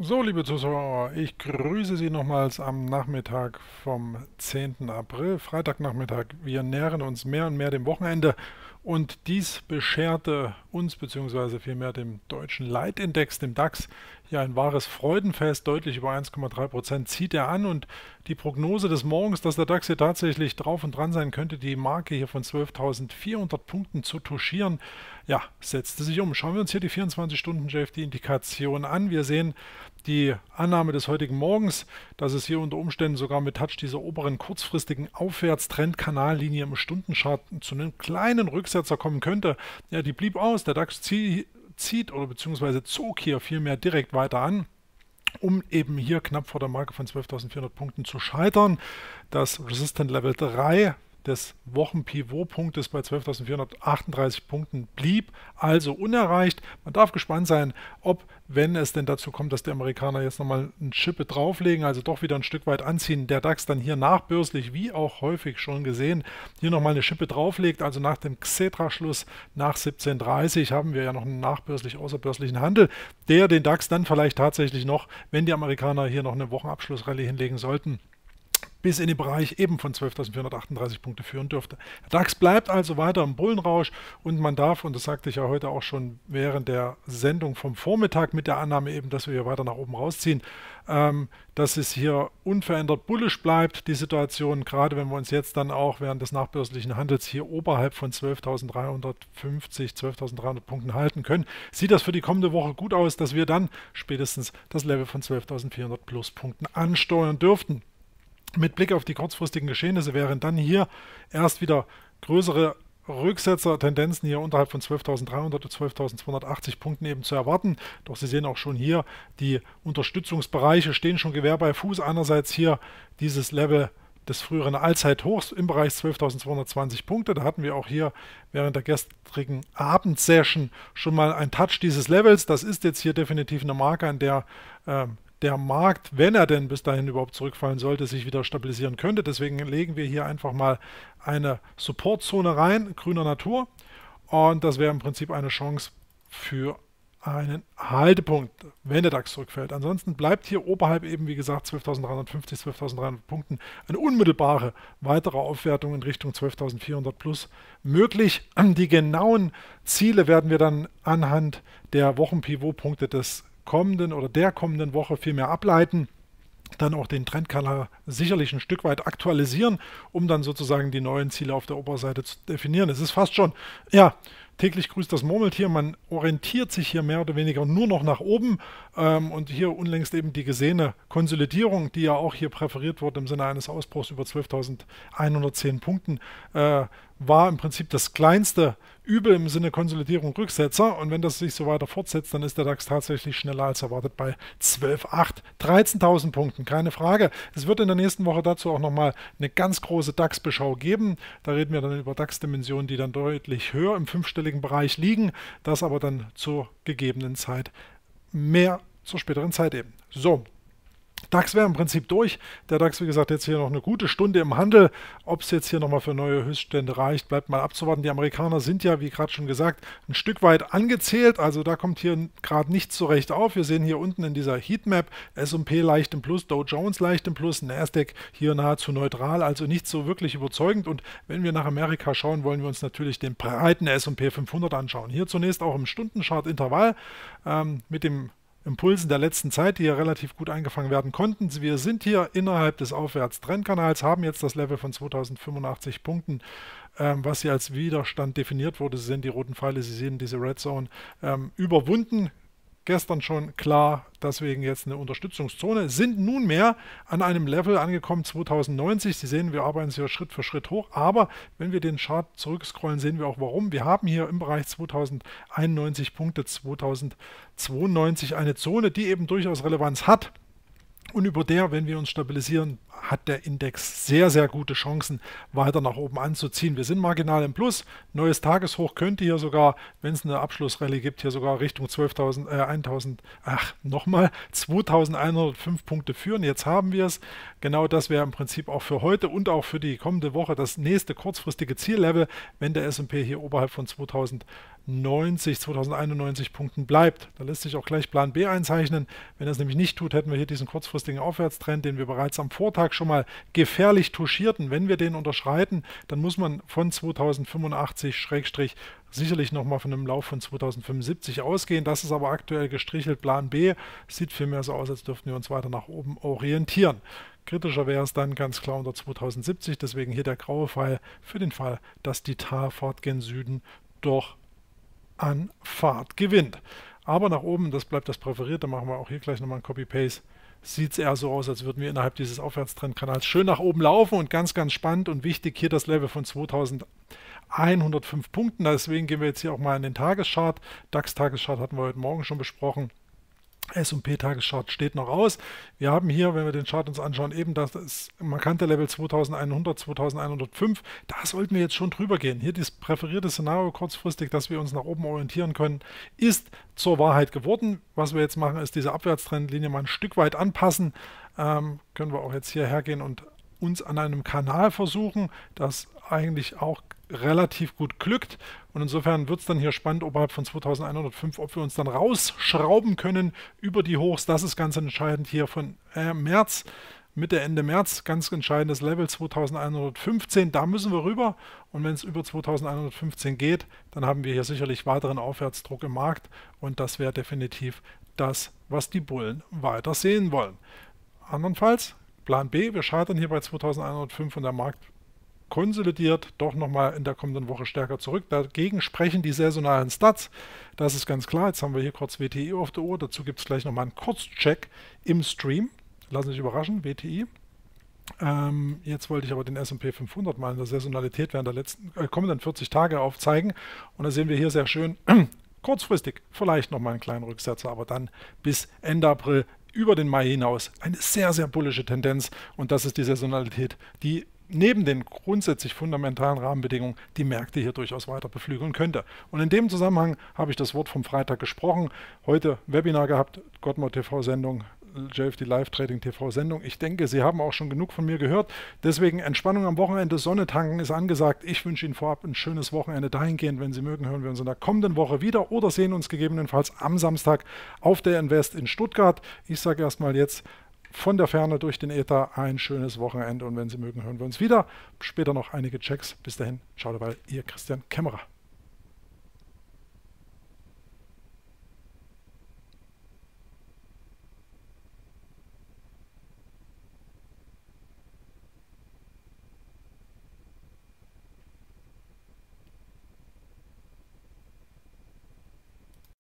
So, liebe Zuschauer, ich grüße Sie nochmals am Nachmittag vom 10. April, Freitagnachmittag. Wir nähern uns mehr und mehr dem Wochenende und dies bescherte uns bzw. vielmehr dem deutschen Leitindex, dem DAX, hier ein wahres Freudenfest. Deutlich über 1,3 Prozent zieht er an und die Prognose des Morgens, dass der DAX hier tatsächlich drauf und dran sein könnte, die Marke hier von 12.400 Punkten zu touchieren, ja, setzte sich um. Schauen wir uns hier die 24-Stunden-JFD-Indikation an. Wir sehen, die Annahme des heutigen Morgens, dass es hier unter Umständen sogar mit Touch dieser oberen kurzfristigen Aufwärtstrendkanallinie im Stundenchart zu einem kleinen Rücksetzer kommen könnte, ja, die blieb aus. Der DAX zieht, zieht oder beziehungsweise zog hier vielmehr direkt weiter an um eben hier knapp vor der Marke von 12.400 Punkten zu scheitern. Das Resistant Level 3 des Wochenpivotpunktes bei 12.438 Punkten blieb, also unerreicht. Man darf gespannt sein, ob, wenn es denn dazu kommt, dass die Amerikaner jetzt nochmal ein Schippe drauflegen, also doch wieder ein Stück weit anziehen, der DAX dann hier nachbörslich, wie auch häufig schon gesehen, hier nochmal eine Schippe drauflegt, also nach dem Xetra-Schluss nach 17.30 haben wir ja noch einen nachbörslich außerbörslichen Handel, der den DAX dann vielleicht tatsächlich noch, wenn die Amerikaner hier noch eine Wochenabschlussrallye hinlegen sollten, bis in den Bereich eben von 12.438 Punkte führen dürfte. Der DAX bleibt also weiter im Bullenrausch und man darf, und das sagte ich ja heute auch schon während der Sendung vom Vormittag mit der Annahme eben, dass wir hier weiter nach oben rausziehen, ähm, dass es hier unverändert bullisch bleibt, die Situation, gerade wenn wir uns jetzt dann auch während des nachbörslichen Handels hier oberhalb von 12.350, 12.300 Punkten halten können, sieht das für die kommende Woche gut aus, dass wir dann spätestens das Level von 12.400 Pluspunkten ansteuern dürften mit Blick auf die kurzfristigen Geschehnisse wären dann hier erst wieder größere Rücksetzer, Tendenzen hier unterhalb von 12.300 und 12.280 Punkten eben zu erwarten. Doch Sie sehen auch schon hier, die Unterstützungsbereiche stehen schon Gewehr bei Fuß. Einerseits hier dieses Level des früheren Allzeithochs im Bereich 12.220 Punkte. Da hatten wir auch hier während der gestrigen Abendsession schon mal einen Touch dieses Levels. Das ist jetzt hier definitiv eine Marke, an der ähm, der Markt, wenn er denn bis dahin überhaupt zurückfallen sollte, sich wieder stabilisieren könnte. Deswegen legen wir hier einfach mal eine Supportzone rein, grüner Natur. Und das wäre im Prinzip eine Chance für einen Haltepunkt, wenn der DAX zurückfällt. Ansonsten bleibt hier oberhalb eben, wie gesagt, 12.350, 12.300 Punkten eine unmittelbare weitere Aufwertung in Richtung 12.400 plus möglich. Die genauen Ziele werden wir dann anhand der Wochenpivotpunkte des kommenden oder der kommenden Woche viel mehr ableiten dann auch den Trendkanal sicherlich ein Stück weit aktualisieren, um dann sozusagen die neuen Ziele auf der Oberseite zu definieren. Es ist fast schon, ja, täglich grüßt das Murmeltier. Man orientiert sich hier mehr oder weniger nur noch nach oben ähm, und hier unlängst eben die gesehene Konsolidierung, die ja auch hier präferiert wurde im Sinne eines Ausbruchs über 12.110 Punkten, äh, war im Prinzip das kleinste Übel im Sinne Konsolidierung Rücksetzer. Und wenn das sich so weiter fortsetzt, dann ist der DAX tatsächlich schneller als erwartet bei 12,8. 13.000 Punkten, keine Frage. Es wird in der nächsten Woche dazu auch nochmal eine ganz große DAX-Beschau geben. Da reden wir dann über DAX-Dimensionen, die dann deutlich höher im fünfstelligen sechsstelligen Bereich liegen. Das aber dann zur gegebenen Zeit mehr zur späteren Zeit eben. So, DAX wäre im Prinzip durch. Der DAX, wie gesagt, jetzt hier noch eine gute Stunde im Handel. Ob es jetzt hier nochmal für neue Höchststände reicht, bleibt mal abzuwarten. Die Amerikaner sind ja, wie gerade schon gesagt, ein Stück weit angezählt. Also da kommt hier gerade nichts zurecht auf. Wir sehen hier unten in dieser Heatmap S&P leicht im Plus, Dow Jones leicht im Plus, Nasdaq hier nahezu neutral, also nicht so wirklich überzeugend. Und wenn wir nach Amerika schauen, wollen wir uns natürlich den breiten S&P 500 anschauen. Hier zunächst auch im Stundenchart-Intervall ähm, mit dem Impulsen der letzten Zeit, die hier relativ gut eingefangen werden konnten. Wir sind hier innerhalb des Aufwärtstrendkanals, haben jetzt das Level von 2085 Punkten. Ähm, was hier als Widerstand definiert wurde, Sie sehen die roten Pfeile, Sie sehen diese Red Zone ähm, überwunden. Gestern schon klar deswegen jetzt eine Unterstützungszone, sind nunmehr an einem Level angekommen 2090. Sie sehen, wir arbeiten hier Schritt für Schritt hoch, aber wenn wir den Chart zurückscrollen, sehen wir auch warum. Wir haben hier im Bereich 2091 Punkte, 2092 eine Zone, die eben durchaus Relevanz hat. Und über der, wenn wir uns stabilisieren, hat der Index sehr, sehr gute Chancen, weiter nach oben anzuziehen. Wir sind marginal im Plus. Neues Tageshoch könnte hier sogar, wenn es eine Abschlussrallye gibt, hier sogar Richtung 12.000, äh, 1.000, ach, nochmal 2.105 Punkte führen. Jetzt haben wir es. Genau das wäre im Prinzip auch für heute und auch für die kommende Woche das nächste kurzfristige Ziellevel, wenn der S&P hier oberhalb von 2.000 90, 2091 Punkten bleibt. Da lässt sich auch gleich Plan B einzeichnen. Wenn er es nämlich nicht tut, hätten wir hier diesen kurzfristigen Aufwärtstrend, den wir bereits am Vortag schon mal gefährlich touchierten. Wenn wir den unterschreiten, dann muss man von 2085 Schrägstrich sicherlich nochmal von einem Lauf von 2075 ausgehen. Das ist aber aktuell gestrichelt Plan B. Sieht vielmehr so aus, als dürften wir uns weiter nach oben orientieren. Kritischer wäre es dann ganz klar unter 2070, deswegen hier der graue Pfeil für den Fall, dass die Talfahrt gen Süden doch an Fahrt gewinnt. Aber nach oben, das bleibt das präferierte, machen wir auch hier gleich nochmal ein Copy-Paste. Sieht es eher so aus, als würden wir innerhalb dieses Aufwärtstrendkanals schön nach oben laufen und ganz, ganz spannend und wichtig hier das Level von 2105 Punkten. Deswegen gehen wir jetzt hier auch mal in den Tageschart. DAX-Tageschart hatten wir heute Morgen schon besprochen. S&P Tageschart steht noch aus. Wir haben hier, wenn wir den Chart uns anschauen, eben das markante Level 2100, 2105. Da sollten wir jetzt schon drüber gehen. Hier das präferierte Szenario kurzfristig, dass wir uns nach oben orientieren können, ist zur Wahrheit geworden. Was wir jetzt machen, ist diese Abwärtstrendlinie mal ein Stück weit anpassen. Ähm, können wir auch jetzt hierher gehen und uns an einem Kanal versuchen, das eigentlich auch relativ gut glückt. Und insofern wird es dann hier spannend oberhalb von 2105, ob wir uns dann rausschrauben können über die Hochs. Das ist ganz entscheidend hier von äh, März, Mitte, Ende März. Ganz entscheidendes Level 2115. Da müssen wir rüber. Und wenn es über 2115 geht, dann haben wir hier sicherlich weiteren Aufwärtsdruck im Markt. Und das wäre definitiv das, was die Bullen weiter sehen wollen. Andernfalls Plan B, wir scheitern hier bei 2105 und der Markt konsolidiert doch nochmal in der kommenden Woche stärker zurück. Dagegen sprechen die saisonalen Stats. Das ist ganz klar. Jetzt haben wir hier kurz WTI auf der Uhr. Dazu gibt es gleich nochmal einen Kurzcheck im Stream. Lass mich überraschen, WTI. Ähm, jetzt wollte ich aber den S&P 500 mal in der Saisonalität während der letzten, äh, kommenden 40 Tage aufzeigen. Und da sehen wir hier sehr schön, kurzfristig vielleicht nochmal einen kleinen Rücksetzer, aber dann bis Ende April über den Mai hinaus eine sehr, sehr bullische Tendenz. Und das ist die Saisonalität, die neben den grundsätzlich fundamentalen Rahmenbedingungen die Märkte hier durchaus weiter beflügeln könnte. Und in dem Zusammenhang habe ich das Wort vom Freitag gesprochen. Heute Webinar gehabt, Gottmar TV-Sendung, JFD Live Trading TV-Sendung. Ich denke, Sie haben auch schon genug von mir gehört. Deswegen Entspannung am Wochenende, Sonne tanken ist angesagt. Ich wünsche Ihnen vorab ein schönes Wochenende. Dahingehend, wenn Sie mögen, hören wir uns in der kommenden Woche wieder oder sehen uns gegebenenfalls am Samstag auf der Invest in Stuttgart. Ich sage erstmal jetzt von der Ferne durch den Äther ein schönes Wochenende und wenn Sie mögen, hören wir uns wieder. Später noch einige Checks. Bis dahin, ciao dabei, Ihr Christian Kämmerer.